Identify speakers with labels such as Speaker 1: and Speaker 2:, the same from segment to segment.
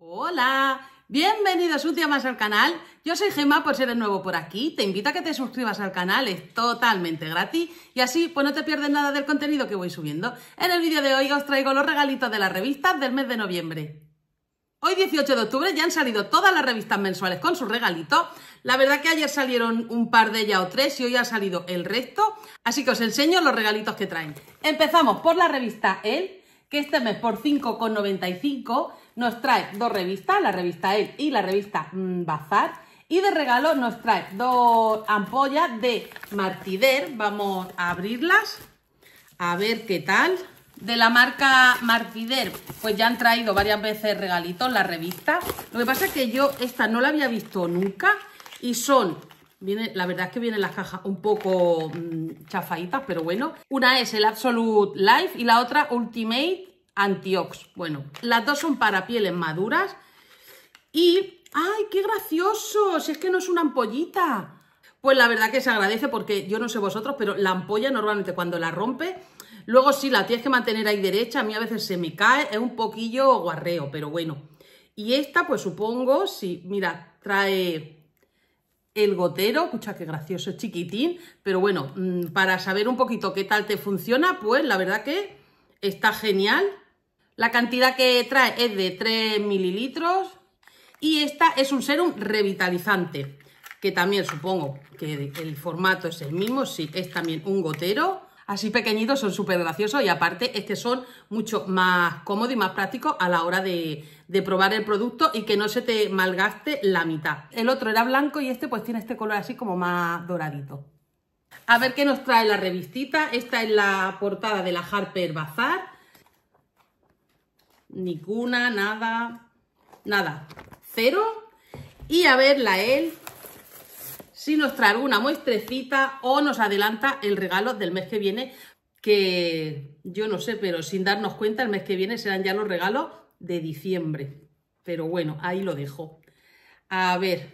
Speaker 1: Hola, bienvenidos un día más al canal. Yo soy Gemma, por ser el nuevo por aquí. Te invito a que te suscribas al canal, es totalmente gratis y así pues no te pierdes nada del contenido que voy subiendo. En el vídeo de hoy os traigo los regalitos de las revistas del mes de noviembre. Hoy 18 de octubre ya han salido todas las revistas mensuales con sus regalitos. La verdad que ayer salieron un par de ellas o tres y hoy ha salido el resto. Así que os enseño los regalitos que traen. Empezamos por la revista El que este mes por 5,95 nos trae dos revistas, la revista El y la revista mm, Bazar. Y de regalo nos trae dos ampollas de Martider. Vamos a abrirlas, a ver qué tal. De la marca Martider, pues ya han traído varias veces regalitos la revista. Lo que pasa es que yo esta no la había visto nunca y son la verdad es que vienen las cajas un poco chafaitas, mm, chafaditas, pero bueno. Una es el Absolute Life y la otra Ultimate Antiox. Bueno, las dos son para pieles maduras. Y, ¡ay, qué gracioso! Si es que no es una ampollita. Pues la verdad que se agradece porque yo no sé vosotros, pero la ampolla normalmente cuando la rompe... Luego sí, la tienes que mantener ahí derecha, a mí a veces se me cae, es un poquillo guarreo, pero bueno. Y esta, pues supongo, sí, mira, trae el gotero, escucha que gracioso, chiquitín, pero bueno, mm, para saber un poquito qué tal te funciona, pues la verdad que está genial. La cantidad que trae es de 3 mililitros y esta es un serum revitalizante, que también supongo que el formato es el mismo, sí, es también un gotero así pequeñitos son súper graciosos y aparte este son mucho más cómodos y más prácticos a la hora de, probar el producto y que no se te malgaste la mitad. El otro era blanco y este pues tiene este color así como más doradito. A ver qué nos trae la revistita. Esta es la portada de la Harper Bazaar. Ninguna, nada, nada, cero. Y a ver la EL si nos trae alguna muestrecita o nos adelanta el regalo del mes que viene, que yo no sé, pero sin darnos cuenta, el mes que viene serán ya los regalos de diciembre. Pero bueno, ahí lo dejo. A ver.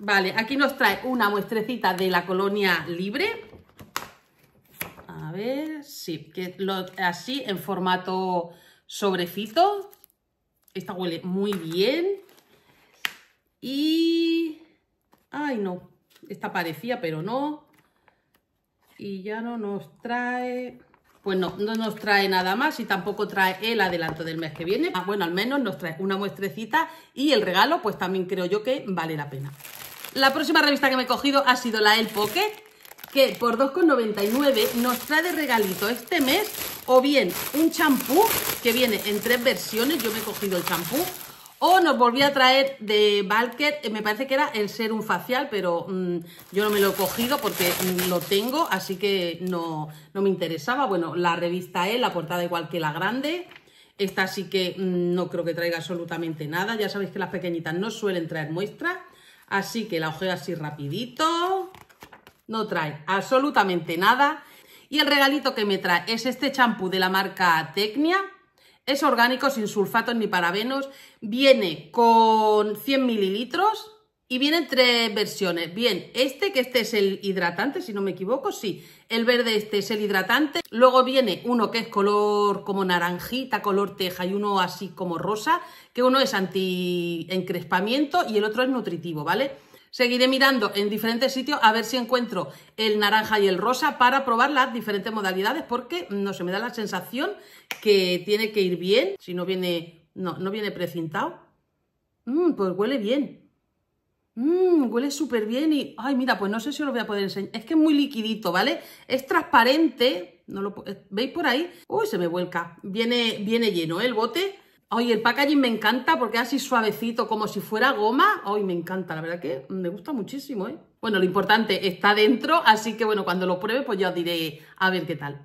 Speaker 1: Vale, aquí nos trae una muestrecita de la colonia libre. A ver, sí, que lo, así en formato sobrecito. Esta huele muy bien. Y Ay, no. Esta parecía, pero no. Y ya no nos trae... Pues no, no nos trae nada más y tampoco trae el adelanto del mes que viene. Ah, bueno, al menos nos trae una muestrecita y el regalo, pues también creo yo que vale la pena. La próxima revista que me he cogido ha sido la El Pocket, que por 2,99 nos trae de regalito este mes o bien un champú que viene en tres versiones, yo me he cogido el champú o nos volví a traer de Balket, eh, me parece que era el serum facial, pero mm, yo no me lo he cogido porque mm, lo tengo, así que no, no, me interesaba. Bueno, la revista E, la portada igual que la grande. Esta sí que mm, no creo que traiga absolutamente nada. Ya sabéis que las pequeñitas no suelen traer muestras. Así que la ojeo así rapidito. No trae absolutamente nada. Y el regalito que me trae es este champú de la marca Tecnia es orgánico, sin sulfatos ni parabenos. Viene con 100 mililitros y en tres versiones. Bien, este, que este es el hidratante, si no me equivoco, sí. El verde este es el hidratante. Luego viene uno que es color como naranjita, color teja y uno así como rosa, que uno es anti-encrespamiento y el otro es nutritivo, ¿vale? Seguiré mirando en diferentes sitios a ver si encuentro el naranja y el rosa para probar las diferentes modalidades porque, no se sé, me da la sensación que tiene que ir bien, si no viene, no, no viene precintado. Mm, pues huele bien. Mm, huele súper bien y, ay, mira, pues no sé si os lo voy a poder enseñar. Es que es muy liquidito, ¿vale? Es transparente, no lo, ¿veis por ahí? Uy, se me vuelca. Viene, viene lleno ¿eh? el bote Oye, el packaging me encanta porque es así suavecito, como si fuera goma. Ay, me encanta, la verdad que me gusta muchísimo, ¿eh? Bueno, lo importante está dentro, así que bueno, cuando lo pruebe, pues ya os diré a ver qué tal.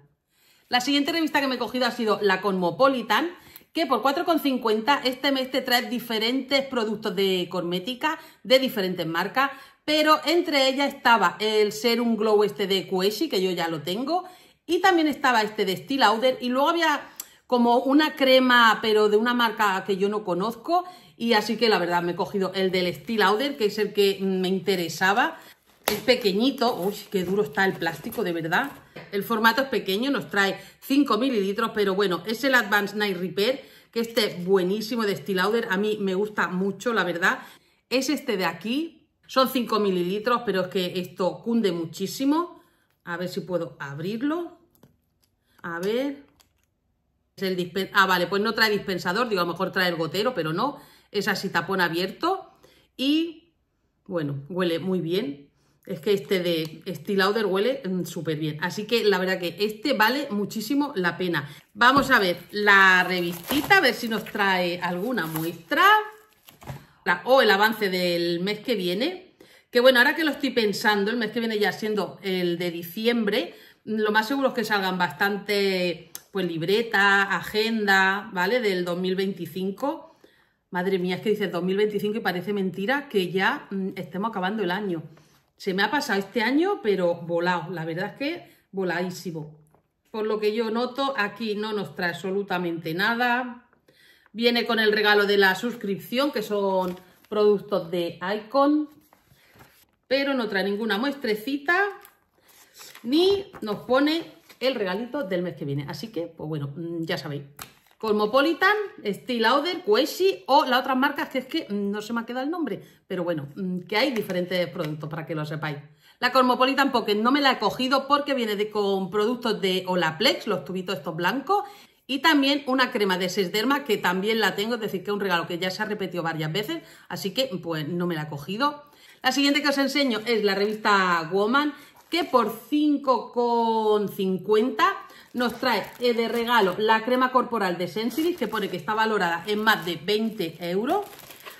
Speaker 1: La siguiente revista que me he cogido ha sido la Cosmopolitan, que por 4,50 este mes te trae diferentes productos de cosmética de diferentes marcas, pero entre ellas estaba el Serum Glow este de Kueshi, que yo ya lo tengo, y también estaba este de Steel Outer y luego había como una crema, pero de una marca que yo no conozco. Y así que la verdad me he cogido el del Steel que es el que me interesaba. Es pequeñito, uy, qué duro está el plástico, de verdad. El formato es pequeño, nos trae 5 mililitros, pero bueno, es el Advanced Night Repair, que este buenísimo de Steel a mí me gusta mucho, la verdad. Es este de aquí, son 5 mililitros, pero es que esto cunde muchísimo. A ver si puedo abrirlo. A ver, el ah, vale, pues no trae dispensador, digo, a lo mejor trae el gotero, pero no, es así tapón abierto y bueno, huele muy bien. Es que este de Steel huele mm, súper bien. Así que la verdad que este vale muchísimo la pena. Vamos a ver la revistita, a ver si nos trae alguna muestra. O el avance del mes que viene. Que bueno, ahora que lo estoy pensando, el mes que viene ya siendo el de diciembre, lo más seguro es que salgan bastante pues libreta, agenda, ¿vale? Del 2025. Madre mía, es que dice 2025 y parece mentira que ya mm, estemos acabando el año. Se me ha pasado este año, pero volado. La verdad es que voladísimo. Por lo que yo noto, aquí no nos trae absolutamente nada. Viene con el regalo de la suscripción, que son productos de Icon. Pero no trae ninguna muestrecita. Ni nos pone el regalito del mes que viene. Así que, pues bueno, mm, ya sabéis. Cosmopolitan, Steel Outer, Kueshi o las otras marcas que es que mm, no se me ha quedado el nombre, pero bueno, mm, que hay diferentes productos para que lo sepáis. La Cosmopolitan porque pues no me la he cogido porque viene de, con productos de Olaplex, los tubitos estos blancos, y también una crema de Sesderma que también la tengo, es decir, que es un regalo que ya se ha repetido varias veces, así que pues no me la he cogido. La siguiente que os enseño es la revista Woman, que por 5,50 nos trae eh, de regalo la crema corporal de Sensitive, que pone que está valorada en más de 20 euros.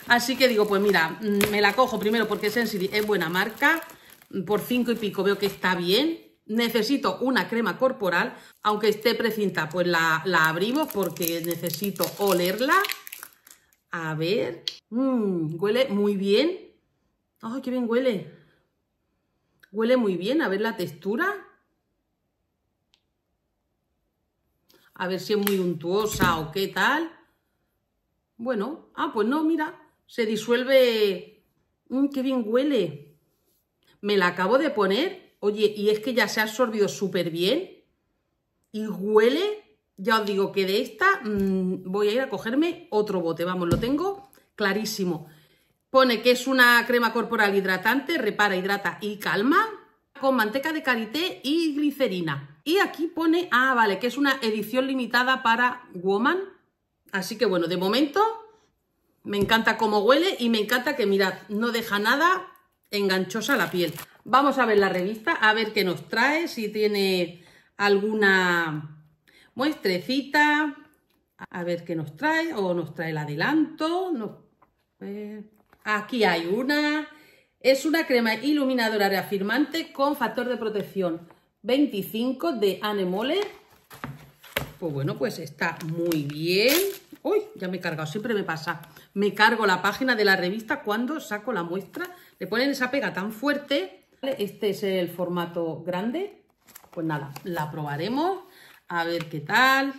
Speaker 1: Así que digo, pues mira, mm, me la cojo primero porque Sensitive es buena marca, por 5 y pico veo que está bien, necesito una crema corporal, aunque esté precinta, pues la, la abrimos porque necesito olerla. A ver, mm, huele muy bien. ¡Ay, qué bien huele! Huele muy bien, a ver la textura. A ver si es muy untuosa o qué tal. Bueno, ah, pues no, mira, se disuelve... Mm, ¡Qué bien huele! Me la acabo de poner, oye, y es que ya se ha absorbido súper bien y huele, ya os digo que de esta mm, voy a ir a cogerme otro bote, vamos, lo tengo clarísimo. Pone que es una crema corporal hidratante, repara, hidrata y calma, con manteca de karité y glicerina. Y aquí pone, ah, vale, que es una edición limitada para Woman. Así que bueno, de momento me encanta cómo huele y me encanta que, mirad, no deja nada enganchosa la piel. Vamos a ver la revista, a ver qué nos trae, si tiene alguna muestrecita, a ver qué nos trae, o nos trae el adelanto, no, eh, Aquí hay una. Es una crema iluminadora reafirmante con factor de protección 25 de Anemole. Pues bueno, pues está muy bien. Uy, ya me he cargado, siempre me pasa. Me cargo la página de la revista cuando saco la muestra. Le ponen esa pega tan fuerte. Este es el formato grande. Pues nada, la probaremos. A ver qué tal.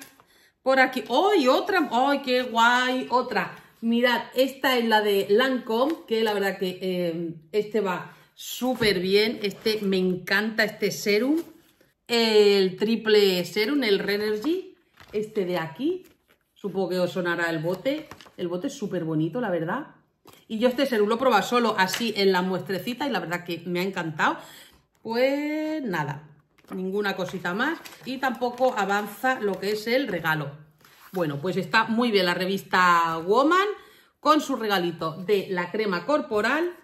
Speaker 1: Por aquí. ¡Uy, otra! ¡Ay, qué guay! Otra. Mirad, esta es la de Lancome, que la verdad que eh, este va súper bien. Este me encanta, este serum. El triple serum, el Renergy. Este de aquí. Supongo que os sonará el bote. El bote es súper bonito, la verdad. Y yo este serum lo probado solo así en la muestrecita y la verdad que me ha encantado. Pues nada, ninguna cosita más. Y tampoco avanza lo que es el regalo. Bueno, pues está muy bien la revista Woman con su regalito de la crema corporal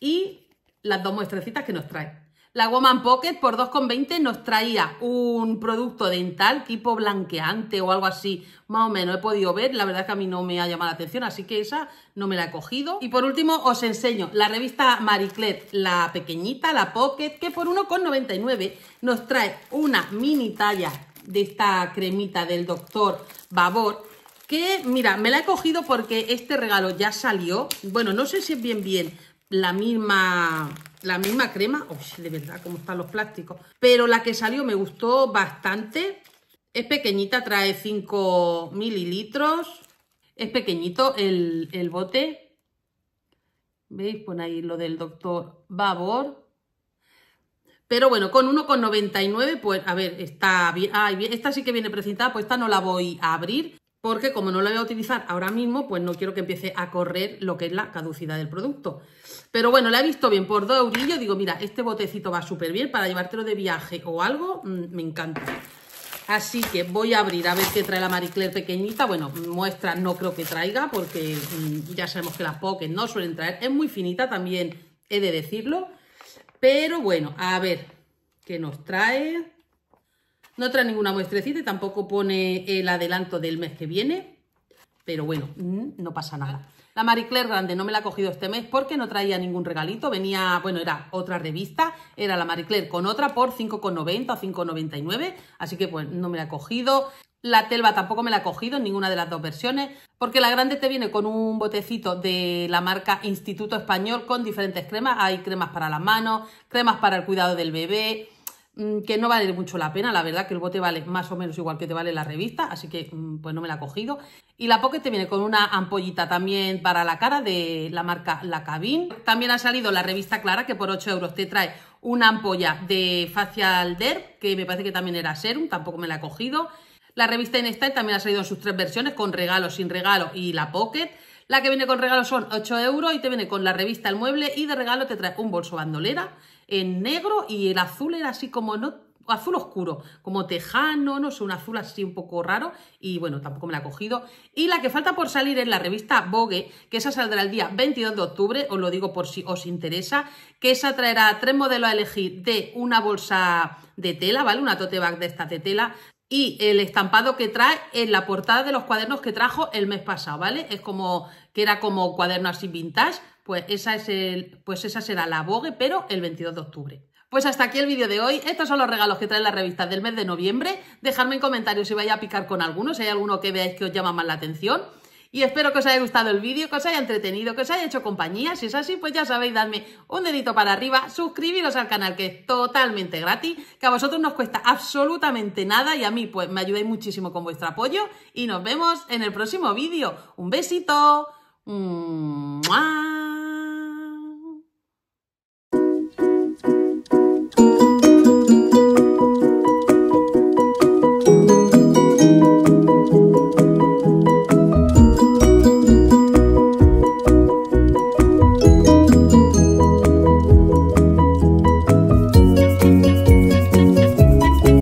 Speaker 1: y las dos muestrecitas que nos trae. La Woman Pocket por 2,20 nos traía un producto dental tipo blanqueante o algo así, más o menos. He podido ver, la verdad es que a mí no me ha llamado la atención, así que esa no me la he cogido. Y por último os enseño la revista Mariclet, la pequeñita, la Pocket, que por 1,99 nos trae una mini talla de esta cremita del doctor Babor, que mira, me la he cogido porque este regalo ya salió. Bueno, no sé si es bien bien la misma la misma crema, Uy, de verdad, cómo están los plásticos, pero la que salió me gustó bastante. Es pequeñita, trae 5 mililitros, es pequeñito el, el bote. ¿Veis? Pone ahí lo del doctor Babor. Pero bueno, con 1,99, pues a ver, está bien. esta sí que viene precintada, pues esta no la voy a abrir porque como no la voy a utilizar ahora mismo, pues no quiero que empiece a correr lo que es la caducidad del producto. Pero bueno, la he visto bien, por dos eurillos, digo, mira, este botecito va súper bien para llevártelo de viaje o algo, mm, me encanta. Así que voy a abrir a ver qué trae la Marie Claire pequeñita. Bueno, muestra no creo que traiga porque mm, ya sabemos que las Pocket no suelen traer. Es muy finita también, he de decirlo. Pero bueno, a ver, ¿qué nos trae? No trae ninguna muestrecita y tampoco pone el adelanto del mes que viene. Pero bueno, mm, no pasa nada. La Marie Claire grande no me la ha cogido este mes porque no traía ningún regalito. Venía, bueno, era otra revista, era la Marie Claire con otra por 5,90 o 5,99. Así que pues no me la ha cogido. La Telva tampoco me la ha cogido en ninguna de las dos versiones, porque la grande te viene con un botecito de la marca Instituto Español con diferentes cremas. Hay cremas para las manos, cremas para el cuidado del bebé, mm, que no vale mucho la pena, la verdad que el bote vale más o menos igual que te vale la revista, así que mm, pues no me la ha cogido. Y la Pocket te viene con una ampollita también para la cara de la marca La Cabin. También ha salido la revista Clara, que por 8 euros te trae una ampolla de Facial Derm que me parece que también era Serum, tampoco me la ha cogido. La revista Instyle también ha salido en sus tres versiones, con regalo, sin regalo y la Pocket. La que viene con regalo son 8 euros y te viene con la revista El Mueble y de regalo te trae un bolso bandolera en negro y el azul era así como no azul oscuro, como tejano, no sé, un azul así un poco raro y bueno, tampoco me la ha cogido. Y la que falta por salir es la revista Vogue, que esa saldrá el día 22 de octubre, os lo digo por si os interesa, que esa traerá tres modelos a elegir de una bolsa de tela, ¿vale? Una tote bag de esta de tela, y el estampado que trae en la portada de los cuadernos que trajo el mes pasado, ¿vale? Es como que era como cuadernos sin vintage, pues esa, es pues esa será la Vogue, pero el 22 de octubre. Pues hasta aquí el vídeo de hoy. Estos son los regalos que trae la revista del mes de noviembre. Dejadme en comentarios si vais a picar con algunos, si hay alguno que veáis que os llama más la atención. Y espero que os haya gustado el vídeo, que os haya entretenido, que os haya hecho compañía. Si es así, pues ya sabéis, dadme un dedito para arriba, suscribiros al canal que es totalmente gratis, que a vosotros nos cuesta absolutamente nada y a mí pues me ayudáis muchísimo con vuestro apoyo. Y nos vemos en el próximo vídeo. Un besito.